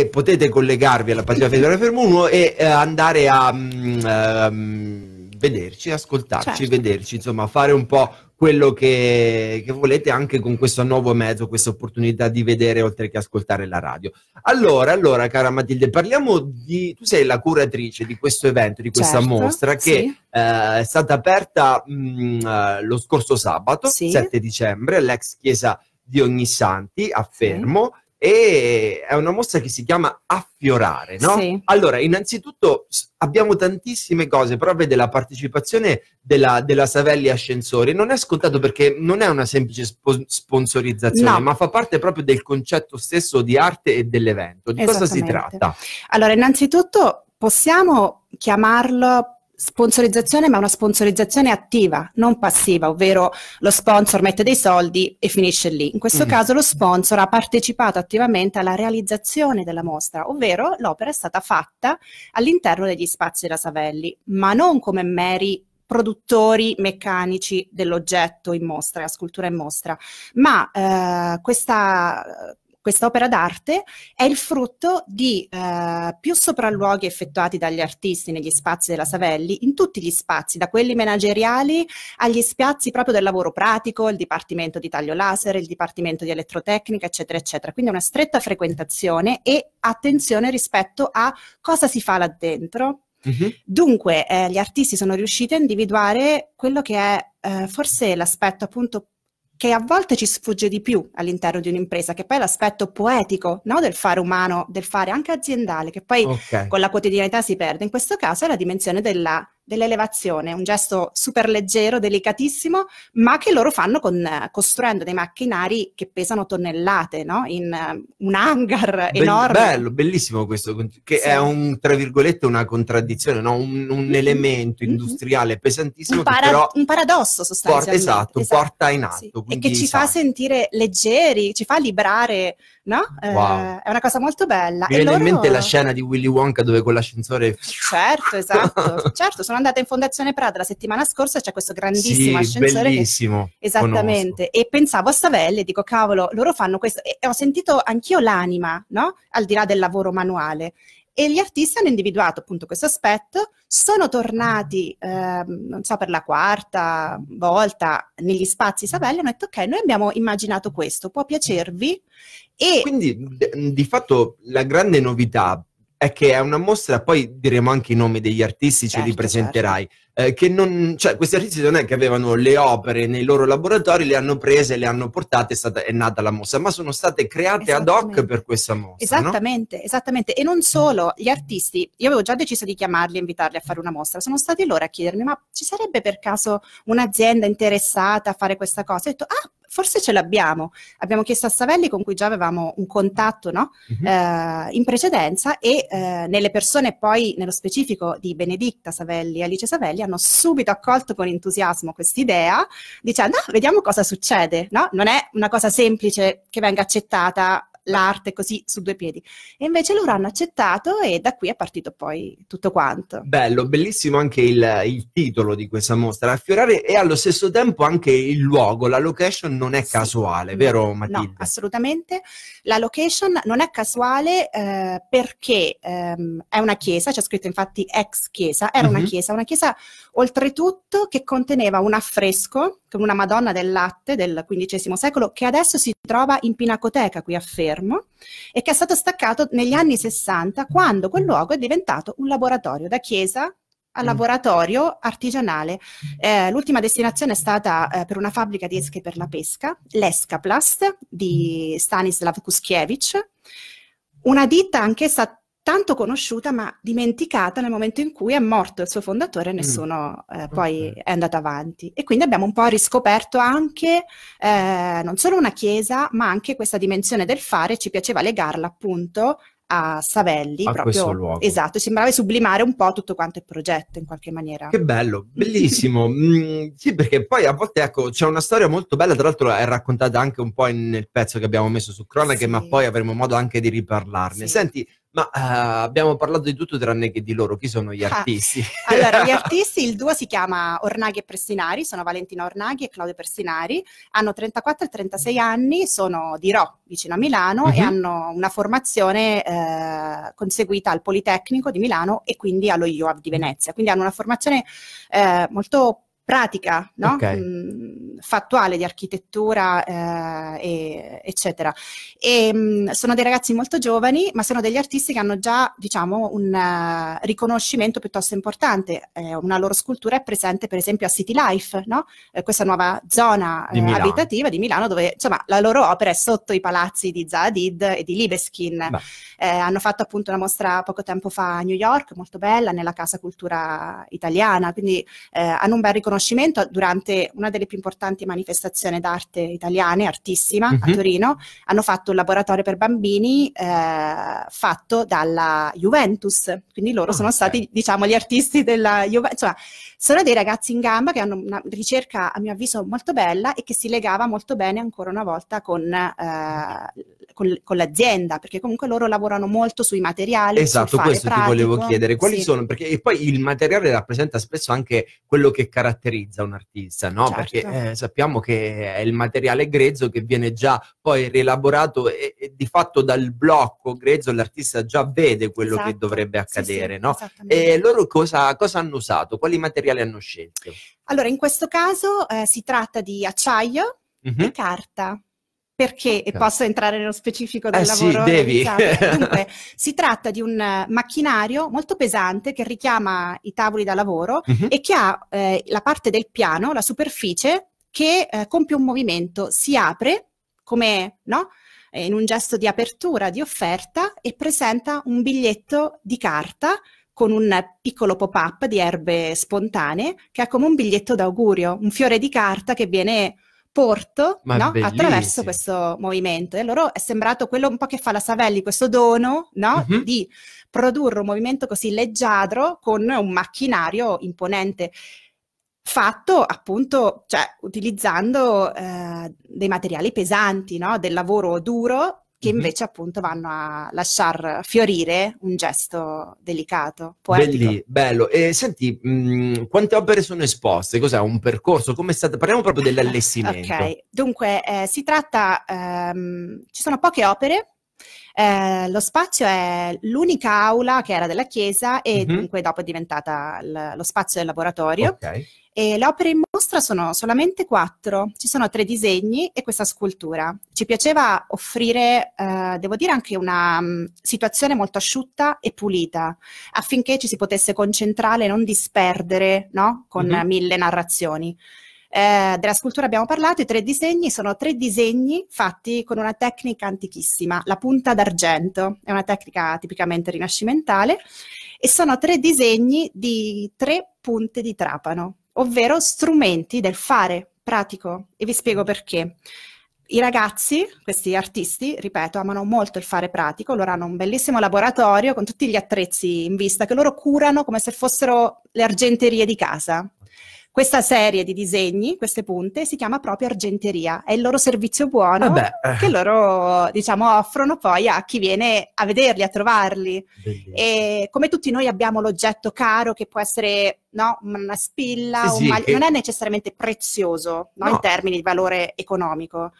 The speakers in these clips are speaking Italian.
e potete collegarvi alla pagina Facebook Fermo 1 e eh, andare a mh, mm, ehm, mh, vederci, ascoltarci, certo. vederci, insomma, fare un po' quello che, che, volete anche con questo nuovo mezzo, questa opportunità di vedere oltre che ascoltare la radio. Allora, allora, cara Matilde, parliamo di... Tu sei la curatrice di questo evento, di questa certo, mostra che sì. eh, è stata aperta mh, mm, eh, lo scorso sabato, sì. 7 dicembre, all'ex chiesa di Ognissanti a Fermo. Sì e è una mostra che si chiama Affiorare, no? Sì. Allora, innanzitutto abbiamo tantissime cose, prove della partecipazione della, della, Savelli Ascensori. Non è scontato perché non è una semplice spo- sponsorizzazione, no. ma fa parte proprio del concetto stesso di arte e dell'evento. Di cosa si tratta? Allora, innanzitutto possiamo chiamarlo sponsorizzazione, ma una sponsorizzazione attiva, non passiva, ovvero lo sponsor mette dei soldi e finisce lì. In questo mm. caso lo sponsor ha partecipato attivamente alla realizzazione della mostra, ovvero l'opera è stata fatta all'interno degli spazi della Savelli, ma non come meri produttori meccanici dell'oggetto in mostra, la scultura in mostra, ma eh, questa quest'opera d'arte è il frutto di eh, più sopralluoghi effettuati dagli artisti negli spazi della Savelli, in tutti gli spazi, da quelli manageriali agli spazi proprio del lavoro pratico, il dipartimento di taglio laser, il dipartimento di elettrotecnica, eccetera, eccetera. Quindi una stretta frequentazione e attenzione rispetto a cosa si fa là dentro. Mm -hmm. Dunque, eh, gli artisti sono riusciti a individuare quello che è eh, forse l'aspetto appunto che a volte ci sfugge di più all'interno di un'impresa, che poi è l'aspetto poetico no? del fare umano, del fare anche aziendale, che poi okay. con la quotidianità si perde. In questo caso è la dimensione della dell'elevazione, un gesto super leggero, delicatissimo, ma che loro fanno con, costruendo dei macchinari che pesano tonnellate, no? in uh, un hangar Be- enorme. Bello, bellissimo questo, che sì. è un, tra virgolette, una contraddizione, no? un, un, mm-hmm. elemento mm-hmm. industriale pesantissimo. Un, para- però un paradosso sostanzialmente. Porta, esatto, esatto. porta in alto. Sì. E che ci sa. fa sentire leggeri, ci fa librare, no? Eh, wow. Eh, è una cosa molto bella. Mi e viene loro... in mente la scena di Willy Wonka dove con l'ascensore... Certo, esatto, certo, sono andata in Fondazione Prada la settimana scorsa, c'è questo grandissimo sì, ascensore. Bellissimo. Che... Esattamente. Conosco. E pensavo a Stavelle, dico cavolo, loro fanno questo. E ho sentito anch'io l'anima, no? Al di là del lavoro manuale e gli artisti hanno individuato appunto questo aspetto, sono tornati, eh, non so, per la quarta volta negli spazi Savelli, hanno detto ok, noi abbiamo immaginato questo, può piacervi. E... Quindi di fatto la grande novità è che è una mostra, poi diremo anche i nomi degli artisti, certo, ce li certo, presenterai, certo. eh, che non, cioè, questi artisti non è che avevano le opere nei loro laboratori, le hanno prese, le hanno portate, è, stata, è nata la mostra, ma sono state create ad hoc per questa mostra. Esattamente, no? esattamente. E non solo, gli artisti, io avevo già deciso di chiamarli e invitarli a fare una mostra, sono stati loro a chiedermi, ma ci sarebbe per caso un'azienda interessata a fare questa cosa? Ho detto, ah, forse ce l'abbiamo. Abbiamo chiesto a Savelli con cui già avevamo un contatto no? uh-huh. eh, in precedenza e eh, nelle persone poi, nello specifico di Benedicta Savelli e Alice Savelli, hanno subito accolto con entusiasmo quest'idea dicendo ah, vediamo cosa succede. No? Non è una cosa semplice che venga accettata l'arte così su due piedi. E invece loro hanno accettato e da qui è partito poi tutto quanto. Bello, bellissimo anche il, il titolo di questa mostra, affiorare e allo stesso tempo anche il luogo, la location non è sì. casuale, vero Matilda? No, assolutamente. La location non è casuale eh, perché ehm, è una chiesa, c'è scritto infatti ex chiesa, era mm-hmm. una mhm. chiesa, una chiesa oltretutto che conteneva un affresco con una Madonna del latte del XV secolo che adesso si trova in pinacoteca qui a Fermo e che è stato staccato negli anni 60 quando quel luogo è diventato un laboratorio da chiesa a mm. laboratorio artigianale. Eh, l'ultima destinazione è stata eh, per una fabbrica di esche per la pesca, l'Escaplast di Stanislav Kuskiewicz, una ditta anch'essa tanto conosciuta ma dimenticata nel momento in cui è morto il suo fondatore e mm. nessuno eh, poi okay. è andato avanti. E quindi abbiamo un po' riscoperto anche eh, non solo una chiesa, ma anche questa dimensione del fare, ci piaceva legarla appunto a Savelli, a proprio luogo. esatto, sembrava sublimare un po' tutto quanto il progetto in qualche maniera. Che bello, bellissimo. mm, sì, perché poi a volte ecco, c'è una storia molto bella, tra l'altro è raccontata anche un po' nel pezzo che abbiamo messo su Cronache, sì. ma poi avremo modo anche di riparlarne. Sì. Senti, ma uh, abbiamo parlato di tutto tranne che di loro. Chi sono gli ah, artisti? Allora, gli artisti, il duo si chiama Ornaghi e Prestinari, sono Valentina Ornaghi e Claudio Prestinari, hanno 34 e 36 anni, sono di Ro, vicino a Milano, uh-huh. e mhm. hanno una formazione eh, conseguita al Politecnico di Milano e quindi allo IOAV di Venezia. Quindi hanno una formazione eh, molto pratica, no? okay. mh, mm, fattuale di architettura, eh, e, eccetera. E, mh, mm, sono dei ragazzi molto giovani, ma sono degli artisti che hanno già, diciamo, un uh, riconoscimento piuttosto importante. Eh, una loro scultura è presente, per esempio, a City Life, no? eh, questa nuova zona di eh, abitativa di Milano, dove insomma, la loro opera è sotto i palazzi di Zadid e di Libeskin. Eh, hanno fatto appunto una mostra poco tempo fa a New York, molto bella, nella Casa Cultura Italiana, quindi hanno un bel riconoscimento riconoscimento durante una delle più importanti manifestazioni d'arte italiane, Artissima, mm -hmm. a mhm. Torino. Hanno fatto un laboratorio per bambini eh, fatto dalla Juventus, quindi loro ah, sono okay. stati, diciamo, gli artisti della Juventus. Insomma, sono dei ragazzi in gamba che hanno una ricerca, a mio avviso, molto bella e che si legava molto bene ancora una volta con, eh, con, con l'azienda, perché comunque loro lavorano molto sui materiali. Esatto, questo pratico. ti volevo chiedere. Quali sì. sono? Perché poi il materiale rappresenta spesso anche quello che caratterizza caratterizza un artista, no? Certo. Perché eh, sappiamo che è il materiale grezzo che viene già poi rielaborato e, e di fatto dal blocco grezzo l'artista già vede quello esatto. che dovrebbe accadere, sì, sì, no? E loro cosa, cosa, hanno usato? Quali materiali hanno scelto? Allora, in questo caso eh, si tratta di acciaio mm -hmm. e carta perché e posso entrare nello specifico del eh lavoro sì, devi. Diciamo. Dunque, si tratta di un eh, macchinario molto pesante che richiama i tavoli da lavoro mm-hmm. e che ha eh, la parte del piano, la superficie che eh, compie un movimento, si apre come no? in un gesto di apertura, di offerta e presenta un biglietto di carta con un piccolo pop-up di erbe spontanee che è come un biglietto d'augurio, un fiore di carta che viene porto no? attraverso questo movimento. E loro è sembrato quello un po' che fa la Savelli, questo dono no? uh-huh. di produrre un movimento così leggiadro con un macchinario imponente fatto appunto, cioè utilizzando eh, dei materiali pesanti, no? del lavoro duro che invece appunto vanno a lasciar fiorire un gesto delicato. Poetico. Belli, bello. E senti, mh, mhmm, quante opere sono esposte? Cos'è un percorso? Come è Parliamo proprio dell'allestimento. ok, dunque eh, si tratta, ehm, ci sono poche opere eh, lo spazio è l'unica aula che era della chiesa e uh -huh. dunque dopo è diventata lo spazio del laboratorio. Ok. E le opere in mostra sono solamente quattro, ci sono tre disegni e questa scultura. Ci piaceva offrire, eh, devo dire, anche una um, situazione molto asciutta e pulita, affinché ci si potesse concentrare e non disperdere no? con mm -hmm. mille narrazioni. Eh, della scultura abbiamo parlato, i tre disegni sono tre disegni fatti con una tecnica antichissima, la punta d'argento, è una tecnica tipicamente rinascimentale, e sono tre disegni di tre punte di trapano ovvero strumenti del fare pratico e vi spiego mm. perché. I ragazzi, questi artisti, ripeto, amano molto il fare pratico, loro hanno un bellissimo laboratorio con tutti gli attrezzi in vista che loro curano come se fossero le argenterie di casa. Questa serie di disegni, queste punte, si chiama proprio argenteria, è il loro servizio buono Vabbè. Ah eh. che loro diciamo offrono poi a chi viene a vederli, a trovarli. E come tutti noi abbiamo l'oggetto caro che può essere no, una spilla, sì, un mal- sì, non è necessariamente prezioso no, no. in termini di valore economico,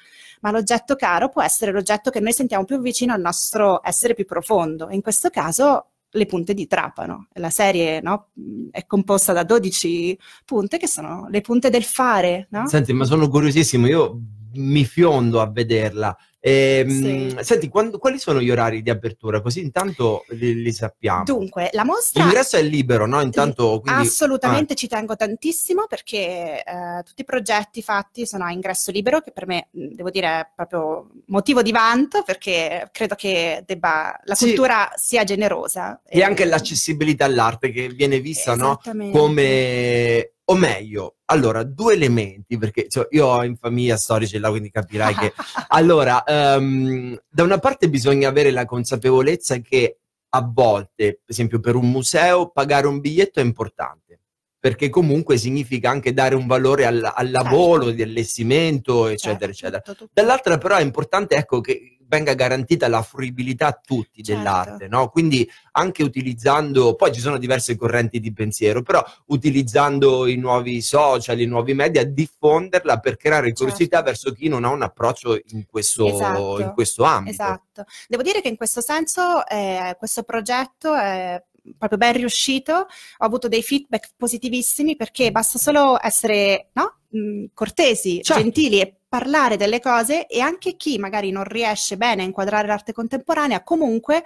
ma l'oggetto caro può essere l'oggetto che noi sentiamo più vicino al nostro essere più profondo. In questo caso le punte di Trapano. La serie no, è composta da 12 punte che sono le punte del fare. No? Senti, ma sono curiosissimo, io mi fiondo a vederla. E, ehm, sì. Senti, quando, quali sono gli orari di apertura? Così intanto li, li sappiamo. Dunque, la mostra... L'ingresso è libero, no? Intanto, quindi... Assolutamente, ah. ci tengo tantissimo perché eh, tutti i progetti fatti sono a ingresso libero, che per me, devo dire, è proprio motivo di vanto perché credo che debba, la cultura sia generosa. E, e eh, anche l'accessibilità all'arte che viene vista no? come o meglio, allora, due elementi, perché cioè, io ho in famiglia storici là, quindi capirai che... allora, um, da una parte bisogna avere la consapevolezza che a volte, per esempio per un museo, pagare un biglietto è importante, perché comunque significa anche dare un valore al, al certo. lavoro, certo. all'allestimento, eccetera, certo, eccetera. Dall'altra però è importante, ecco, che venga garantita la fruibilità a tutti certo. dell'arte, no? Quindi anche utilizzando, poi ci sono diverse correnti di pensiero, però utilizzando i nuovi social, i nuovi media, diffonderla per creare certo. curiosità verso chi non ha un approccio in questo, esatto. in questo ambito. Esatto. Devo dire che in questo senso eh, questo progetto è proprio ben riuscito, ho avuto dei feedback positivissimi perché mm. basta solo essere no? Mm, cortesi, certo. gentili e parlare delle cose e anche chi magari non riesce bene a inquadrare l'arte contemporanea comunque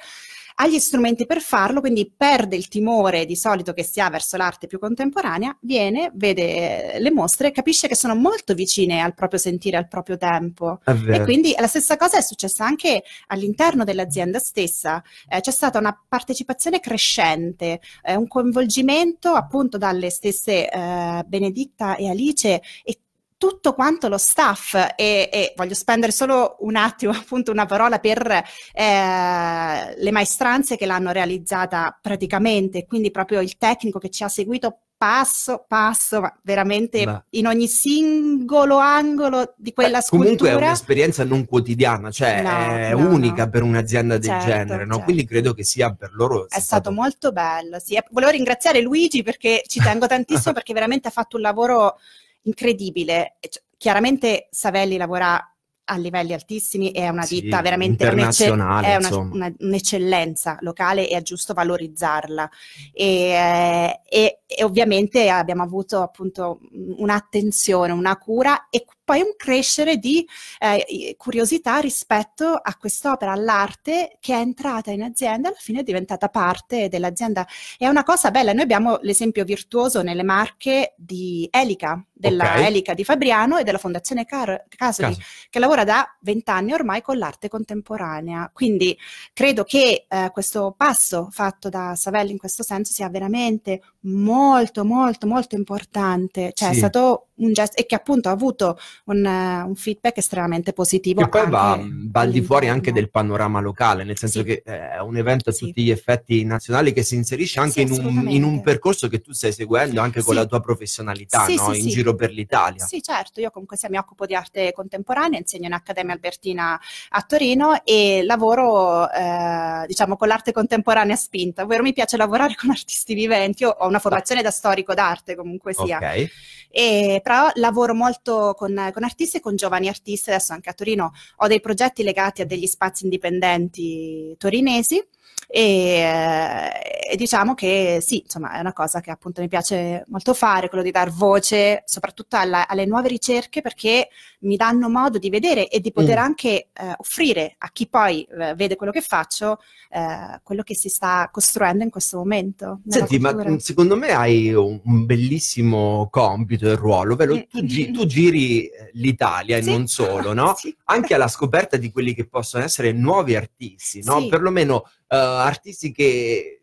ha gli strumenti per farlo, quindi perde il timore di solito che si ha verso l'arte più contemporanea, viene, vede eh, le mostre, capisce che sono molto vicine al proprio sentire, al proprio tempo. E quindi la stessa cosa è successa anche all'interno dell'azienda stessa. Eh, c'è stata una partecipazione crescente, eh, un coinvolgimento appunto dalle stesse eh, Benedicta e Alice e tutto quanto lo staff e, e, voglio spendere solo un attimo, appunto una parola per eh, le maestranze che l'hanno realizzata praticamente, quindi proprio il tecnico che ci ha seguito passo passo, ma veramente ma... in ogni singolo angolo di quella scuola Comunque è un'esperienza non quotidiana, cioè no, è no, unica no. per un'azienda del certo, genere, certo. quindi credo che sia per loro... È stato, stato, molto bello, sì. Volevo ringraziare Luigi perché ci tengo tantissimo perché veramente ha fatto un lavoro incredibile. Cioè, chiaramente Savelli lavora a livelli altissimi è una ditta sì, veramente internazionale, è una, una, un'eccellenza locale e è giusto valorizzarla. E, eh, e, e, ovviamente abbiamo avuto appunto un'attenzione, una cura e poi un crescere di eh, curiosità rispetto a quest'opera, all'arte che è entrata in azienda e alla fine è diventata parte dell'azienda. È una cosa bella, noi abbiamo l'esempio virtuoso nelle marche di Elica, della okay. Elica di Fabriano e della Fondazione Car- Casoli, Caso. che lavora da vent'anni ormai con l'arte contemporanea. Quindi credo che eh, questo passo fatto da Savelli in questo senso sia veramente molto, molto, molto importante. Cioè sì. è stato un gesto e che appunto ha avuto un, un feedback estremamente positivo. Che poi va, va, al di fuori anche del panorama locale, nel senso sì. che eh, è un evento a tutti gli effetti nazionali che si inserisce anche in un, in, un, percorso che tu stai seguendo anche con la tua professionalità no? in giro per l'Italia. Sì, certo, io comunque se mi occupo di arte contemporanea, insegno in Accademia Albertina a Torino e lavoro eh, diciamo con l'arte contemporanea spinta, ovvero mi piace lavorare con artisti viventi, io ho una ah. formazione da storico d'arte comunque sia. Okay. E però lavoro molto con, con artisti e con giovani artisti, adesso anche a Torino ho dei progetti legati a degli spazi indipendenti torinesi e, eh, e, diciamo che sì, insomma, è una cosa che appunto mi piace molto fare, quello di dar voce soprattutto alla, alle nuove ricerche perché mi danno modo di vedere e di poter mm. anche eh, offrire a chi poi eh, vede quello che faccio eh, quello che si sta costruendo in questo momento. Senti, ma mm, secondo me hai un bellissimo compito e ruolo, ovvero eh. tu, gi- tu, giri eh, l'Italia sì. e non solo, no? sì. Anche alla scoperta di quelli che possono essere nuovi artisti, no? Sì. Perlomeno eh, artisti che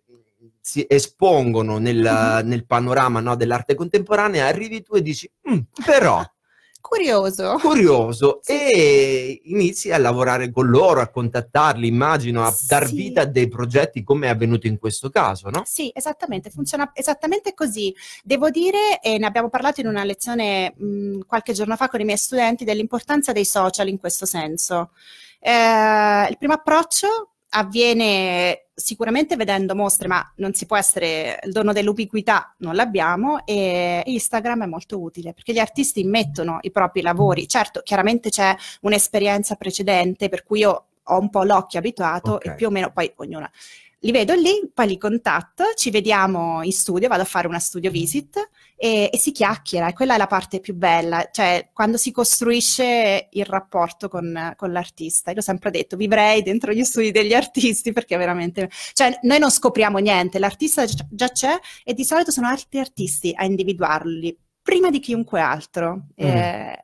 si espongono nel, mhm. nel panorama no, dell'arte contemporanea, arrivi tu e dici, mm, però... Curioso. Curioso sì. e inizi a lavorare con loro, a contattarli, immagino, a sì. dar vita a dei progetti come è avvenuto in questo caso, no? Sì, esattamente, funziona esattamente così. Devo dire, e ne abbiamo parlato in una lezione mh, mm, qualche giorno fa con i miei studenti, dell'importanza dei social in questo senso. Eh, il primo approccio avviene sicuramente vedendo mostre, ma non si può essere il dono dell'ubiquità, non l'abbiamo e Instagram è molto utile perché gli artisti mettono i propri lavori. Certo, chiaramente c'è un'esperienza precedente per cui io ho un po' l'occhio abituato okay. e più o meno poi ognuna li vedo lì, poi li contatto, ci vediamo in studio, vado a fare una studio visit e, e si chiacchiera e quella è la parte più bella, cioè quando si costruisce il rapporto con, con l'artista. Io l'ho sempre detto, vivrei dentro gli studi degli artisti perché veramente, cioè noi non scopriamo niente, l'artista già c'è e di solito sono altri artisti a individuarli, prima di chiunque altro. Mm.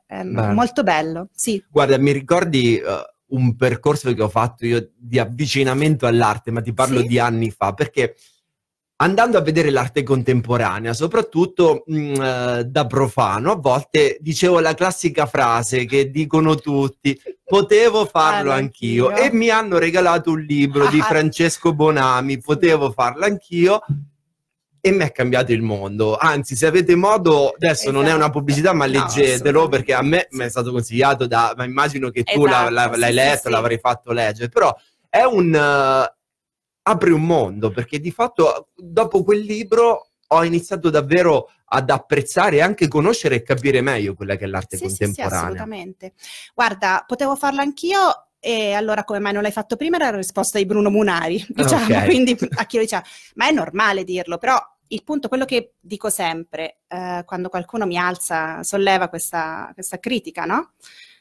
È, molto bello. Sì. Guarda, mi ricordi eh, un percorso che ho fatto io di avvicinamento all'arte, ma ti parlo sì. di anni fa, perché andando a vedere l'arte contemporanea, soprattutto mh, mm, eh, da profano, a volte dicevo la classica frase che dicono tutti, potevo ah, farlo anch'io. anch'io e mi hanno regalato un libro di ah. Francesco Bonami, potevo farlo anch'io e mi è cambiato il mondo. Anzi, se avete modo, adesso esatto. non è una esatto. pubblicità, ma no, leggetelo perché a me mi è stato consigliato da, ma immagino che tu esatto, la, la, l'hai letto, sì. l'avrai fatto leggere, però è un... Uh, apri un mondo perché di fatto dopo quel libro ho iniziato davvero ad apprezzare e anche conoscere e capire meglio quella che è l'arte sì, contemporanea. Sì, sì, assolutamente. Guarda, potevo farlo anch'io e allora come mai non l'hai fatto prima? Era la risposta di Bruno Munari, diciamo, okay. quindi a chi lo diceva, ma è normale dirlo, però il punto, quello che dico sempre eh, quando qualcuno mi alza, solleva questa, questa critica, no?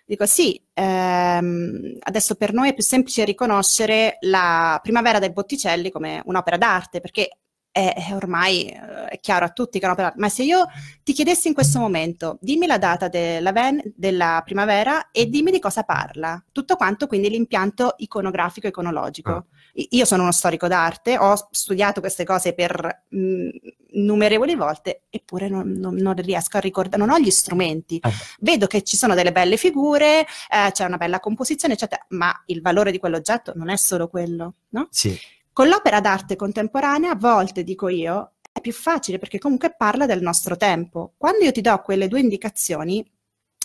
Dico sì, ehm, adesso per noi è più semplice riconoscere la primavera del Botticelli come un'opera d'arte, perché è, è ormai eh, è chiaro a tutti che hanno parlato, ma se io ti chiedessi in questo momento, dimmi la data della, ven- della primavera e dimmi di cosa parla, tutto quanto quindi l'impianto iconografico iconologico. Ah. Io sono uno storico d'arte, ho studiato queste cose per mh, mm, numerevoli volte, eppure non, non, non, riesco a ricordare, non ho gli strumenti. Ah. Vedo che ci sono delle belle figure, eh, c'è una bella composizione, eccetera, ma il valore di quell'oggetto non è solo quello, no? Sì. Con l'opera d'arte contemporanea, a volte, dico io, è più facile perché comunque parla del nostro tempo. Quando io ti do quelle due indicazioni,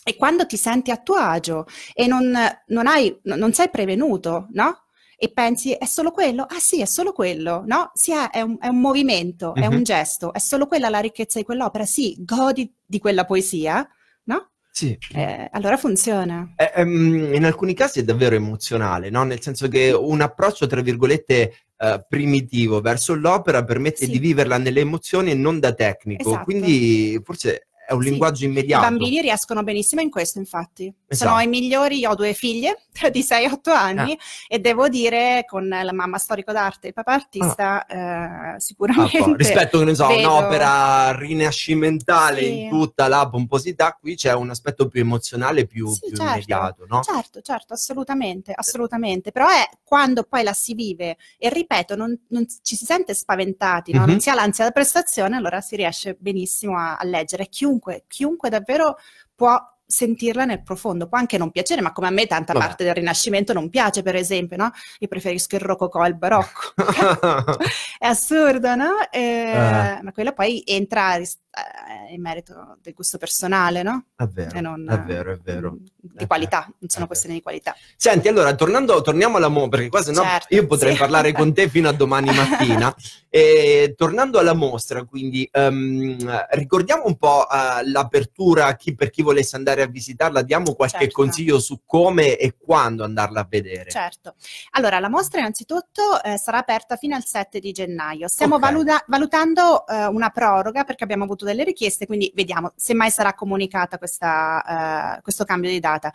e quando ti senti a tuo agio e non, non, hai, non sei prevenuto, no? E pensi è solo quello? Ah sì, è solo quello, no? Sì, è un, è un movimento, mm-hmm. è un mhm. gesto, è solo quella la ricchezza di quell'opera, sì, godi di quella poesia, no? Sì. Eh, allora funziona. Eh, ehm, in alcuni casi è davvero emozionale, no? nel senso che un approccio, tra virgolette, eh, primitivo verso l'opera permette sì. di viverla nelle emozioni e non da tecnico. Esatto. Quindi forse è un sì. linguaggio immediato. I bambini riescono benissimo in questo, infatti. Esatto. Sono i migliori, io ho due figlie di 6-8 anni eh. e devo dire con la mamma storico d'arte e il papà artista ah. eh, ah, sicuramente... Ah, rispetto a so, vedo... un'opera rinascimentale sì. in tutta la pomposità, qui c'è un aspetto più emozionale, più, sì, più certo. immediato, no? Certo, certo, assolutamente, eh. assolutamente. Però è quando poi la si vive e ripeto, non, non ci si sente spaventati, no? mm-hmm. non mhm. si ha l'ansia da prestazione, allora si riesce benissimo a, a leggere. Chiunque chiunque, chiunque davvero può sentirla nel profondo, può anche non piacere, ma come a me tanta Vabbè. parte del Rinascimento non piace, per esempio, no? Io preferisco il rococò al barocco. È assurdo, no? Eh, eh. Ma quello poi entra eh, in merito del gusto personale, no? Davvero, vero, non, è vero, è vero. Mm, di qualità, non sono questioni di qualità. Senti, allora, tornando, torniamo all'amore, perché qua sennò certo, io potrei sì. parlare con te fino a domani mattina. e, tornando alla mostra, quindi, um, ricordiamo un po' uh, l'apertura chi, per chi volesse andare a visitarla, diamo qualche certo. consiglio su come e quando andarla a vedere. Certo. Allora, la mostra innanzitutto eh, sarà aperta fino al 7 di gennaio. Stiamo okay. valuta valutando eh, una proroga perché abbiamo avuto ricevuto delle richieste, quindi vediamo se mai sarà comunicata questa, uh, questo cambio di data.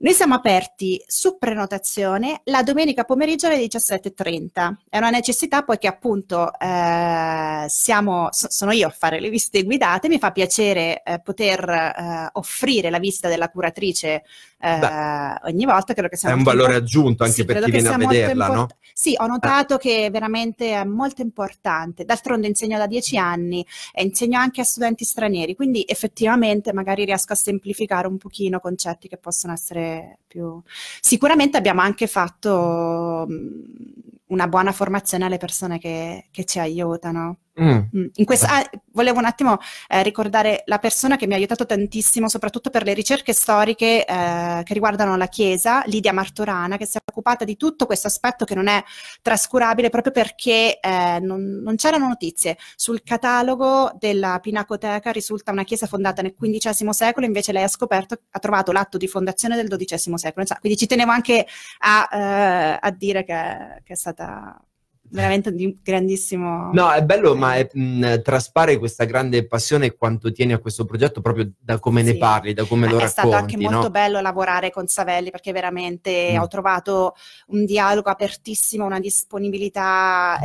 Noi siamo aperti su prenotazione la domenica pomeriggio alle 17.30. È una necessità poiché appunto eh, siamo, sono io a fare le visite guidate, mi fa piacere eh, poter eh, offrire la visita della curatrice eh, ogni volta. Credo che sia è un valore import- aggiunto anche sì, per chi viene a vederla, import- no? Sì, ho notato eh. che veramente è molto importante. D'altronde insegno da dieci anni e insegno anche a studenti stranieri, quindi effettivamente magari riesco a semplificare un pochino concetti che possono essere più... Sicuramente abbiamo anche fatto... Mh, mm, una buona formazione alle persone che, che ci aiutano. Mm. Mm. Questa, ah, volevo un attimo eh, ricordare la persona che mi ha aiutato tantissimo, soprattutto per le ricerche storiche eh, che riguardano la Chiesa, Lidia Martorana, che si è occupata di tutto questo aspetto che non è trascurabile proprio perché eh, non, non c'erano notizie. Sul catalogo della Pinacoteca risulta una Chiesa fondata nel XV secolo, invece lei ha scoperto, ha trovato l'atto di fondazione del XII secolo. Quindi ci tenevo anche a, eh, a dire che, che è stata stata veramente di grandissimo. No, è bello, ma è, mh, traspare questa grande passione e quanto tieni a questo progetto proprio da come sì. ne parli, da come Beh, lo è racconti. È stato anche no? molto bello lavorare con Savelli perché veramente mm. ho trovato un dialogo apertissimo, una disponibilità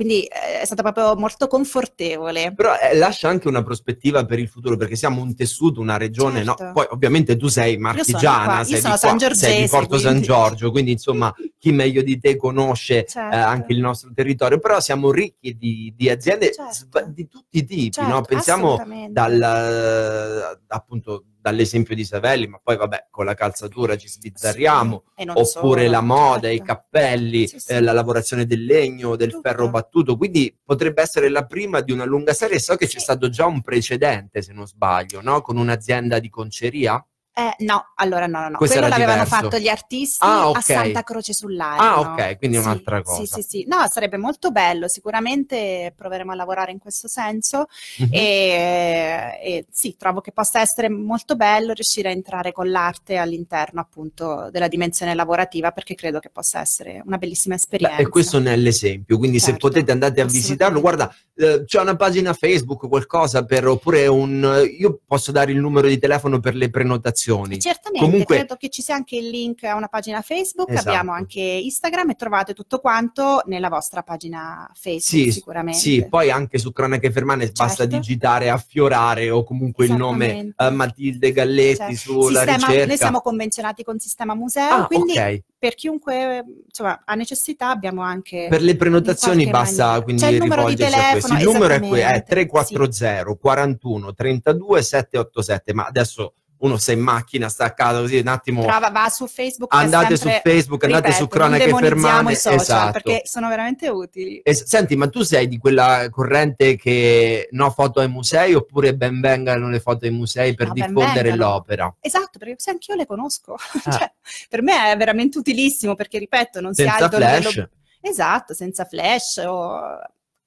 quindi eh, è stata proprio molto confortevole. Però eh, lascia anche una prospettiva per il futuro, perché siamo un tessuto, una regione, certo. no? Poi ovviamente tu sei martigiana, sei, di sei di Porto quindi... San Giorgio, quindi insomma chi meglio di te conosce eh, certo. eh, anche il nostro territorio, però siamo ricchi di, di aziende certo. di tutti i tipi, no? Certo, Pensiamo dal, appunto dall'esempio di Savelli, ma poi vabbè, con la calzatura ci sbizzarriamo, sì, oppure solo, la moda, certo. i cappelli, sì, sì. Eh, la lavorazione del legno, del Tutto. ferro battuto, quindi potrebbe essere la prima di una lunga serie, so che c'è stato già un precedente, se non sbaglio, no? con un'azienda di conceria. Eh, no, allora no, no, no. Questo Quello l'avevano diverso. fatto gli artisti ah, okay. a Santa Croce sull'Ario. Ah, ok, quindi è sì, un'altra cosa. Sì, sì, sì. No, sarebbe molto bello, sicuramente proveremo a lavorare in questo senso mm-hmm. e, e, sì, trovo che possa essere molto bello riuscire a entrare con l'arte all'interno appunto della dimensione lavorativa perché credo che possa essere una bellissima esperienza. Beh, e questo ne è l'esempio, quindi certo, se potete andate a visitarlo, guarda, eh, c'è una pagina Facebook, qualcosa per, oppure un, io posso dare il numero di telefono per le prenotazioni istruzioni. Certamente, Comunque... credo che ci sia anche il link a una pagina Facebook, esatto. abbiamo anche Instagram e trovate tutto quanto nella vostra pagina Facebook sì, sicuramente. Sì, poi anche su Cronache Fermane certo. basta digitare, affiorare o comunque il nome uh, Matilde Galletti certo. sulla sistema, ricerca. Noi siamo convenzionati con Sistema Museo, ah, quindi okay. per chiunque insomma, ha necessità abbiamo anche... Per le prenotazioni basta maniera. quindi C'è il numero di telefono, Il numero è, è 340 sì. 41 32 787, ma adesso uno sta in macchina, sta a casa così un attimo. Brava, va su Facebook. Andate sempre, su Facebook, ripeto, andate su Cronache Fermate. I social, esatto. Perché sono veramente utili. Es- senti, ma tu sei di quella corrente che no foto ai musei oppure ben vengano le foto ai musei per no, diffondere l'opera? Esatto, perché se anch'io le conosco. Ah. cioè, per me è veramente utilissimo perché, ripeto, non Senza si ha il flash. Livello... Esatto, senza flash o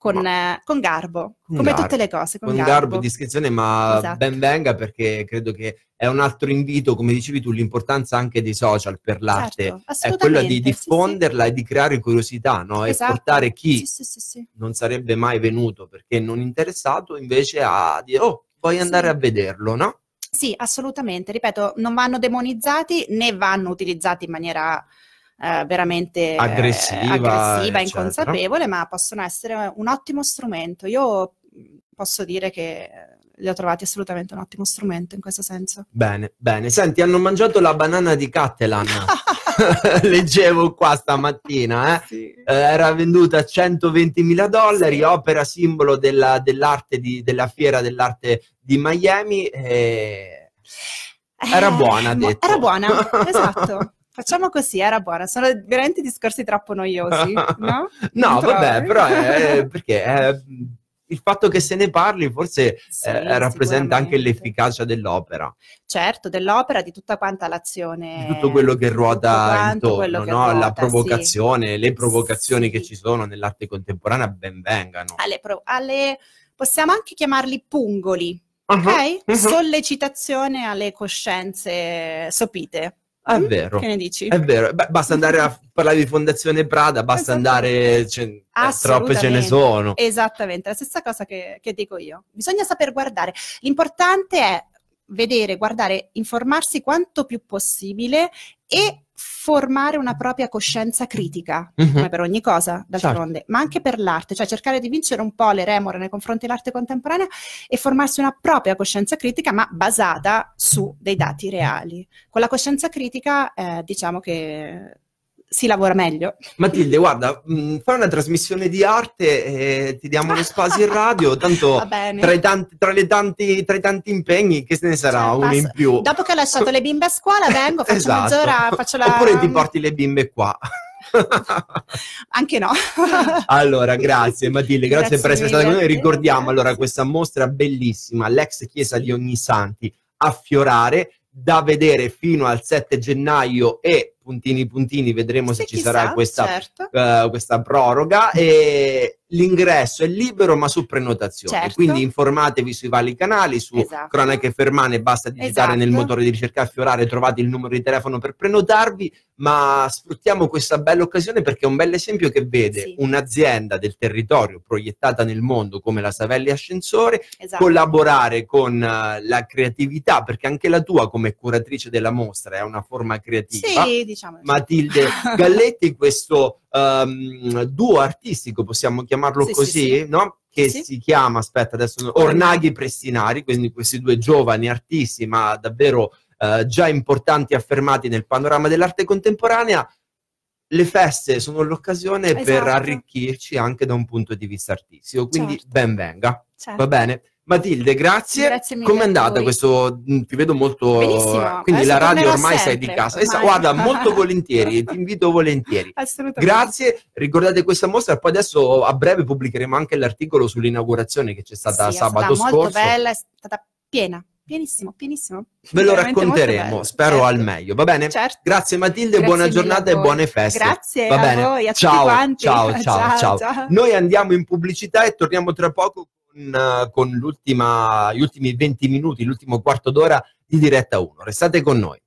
con, eh, con garbo, con come garbo. tutte le cose. Con, con garbo. garbo e discrezione, ma esatto. ben venga perché credo che è un altro invito, come dicevi tu, l'importanza anche dei social per l'arte certo, è quella di diffonderla sì, sì. e di creare curiosità no? esatto. e portare chi sì, non sarebbe mai venuto perché non interessato invece a dire oh, puoi andare a vederlo, no? Sì, assolutamente, ripeto, non vanno demonizzati né vanno utilizzati in maniera eh, veramente aggressiva, eh, aggressiva inconsapevole, ma possono essere un ottimo strumento. Io posso dire che eh, li ho trovati assolutamente un ottimo strumento in questo senso. Bene, bene. Senti, hanno mangiato la banana di Catalan. Leggevo qua stamattina, eh? Sì. Eh, era venduta a 120 mila dollari, sì. opera simbolo della, dell'arte di, della fiera dell'arte di Miami. E... Eh, era buona, eh, detto. Era buona, esatto. Facciamo così, era buona. Sono veramente discorsi troppo noiosi, no? no, vabbè, però è, perché è, eh, il fatto che se ne parli forse eh, sì, eh, rappresenta anche l'efficacia dell'opera. Certo, dell'opera, di tutta quanta l'azione. Di tutto quello che ruota intorno, che no? ruota, la provocazione, sì. le provocazioni sì. che ci sono nell'arte contemporanea benvengano. Alle, pro- alle, possiamo anche chiamarli pungoli, uh-huh, ok? Uh-huh. Sollecitazione alle coscienze sopite. È mm, vero. Che ne dici? È vero. Beh, basta andare a parlare di Fondazione Prada, basta esatto. andare. Cioè, troppe ce ne sono. Esattamente, la stessa cosa che, che dico io. Bisogna saper guardare. L'importante è vedere, guardare, informarsi quanto più possibile e formare una propria coscienza critica, mm-hmm. come per ogni cosa, d'altronde, certo. ma anche per l'arte, cioè cercare di vincere un po' le remore nei confronti dell'arte contemporanea e formarsi una propria coscienza critica, ma basata su dei dati reali. Con la coscienza critica, eh, diciamo che si lavora meglio. Matilde, guarda, mm, fai una trasmissione di arte e ti diamo uno spazio in radio, tanto tra i, tanti, tra, tanti, tra i, tanti, impegni che se ne sarà cioè, uno in più. Dopo che ho lasciato le bimbe a scuola vengo, faccio esatto. mezz'ora, faccio la... Oppure ti porti le bimbe qua. Anche no. allora, grazie Matilde, grazie, grazie per essere stata con noi. Ricordiamo allora questa mostra bellissima, l'ex chiesa di Ogni Santi, a Fiorare, da vedere fino al 7 gennaio e puntini puntini, vedremo se, se ci chissà, sarà questa, certo. uh, questa proroga. E l'ingresso è libero ma su prenotazione, certo. quindi informatevi sui vari canali, su esatto. Cronache Fermane, basta digitare esatto. nel motore di ricerca Fiorare, trovate il numero di telefono per prenotarvi, ma sfruttiamo questa bella occasione perché è un bel esempio che vede sì. un'azienda del territorio proiettata nel mondo come la Savelli Ascensore, esatto. collaborare con eh, la creatività, perché anche la tua come curatrice della mostra è una forma creativa. Sì, diciamo. Matilde Galletti, questo um, duo artistico, possiamo chiamarlo sì, così, sì, sì. No? che si chiama, aspetta adesso, Ornaghi Prestinari, quindi questi due giovani artisti, ma davvero eh, già importanti e affermati nel panorama dell'arte contemporanea, le feste sono l'occasione esatto. per arricchirci anche da un punto di vista artistico, quindi certo. ben venga, certo. va bene? Matilde, grazie. grazie Come è andata questo? Mm, ti vedo molto... Benissimo. Eh, quindi Adesso la radio ormai sempre. sei di casa. Ormai. guarda, molto volentieri, ti invito volentieri. Assolutamente. Grazie, ricordate questa mostra, poi adesso a breve pubblicheremo anche l'articolo sull'inaugurazione che c'è stata sì, sabato stata scorso. È stata molto bella, è stata piena. Pienissimo, pienissimo. Ve lo racconteremo, spero certo. al meglio, va bene? Certo. Grazie Matilde, grazie buona giornata e buone feste. Grazie va bene? a voi, a ciao, ciao, ciao, ciao, ciao. Noi andiamo in pubblicità e torniamo tra poco con, eh, con gli ultimi 20 minuti, l'ultimo quarto d'ora di diretta 1. Restate con noi.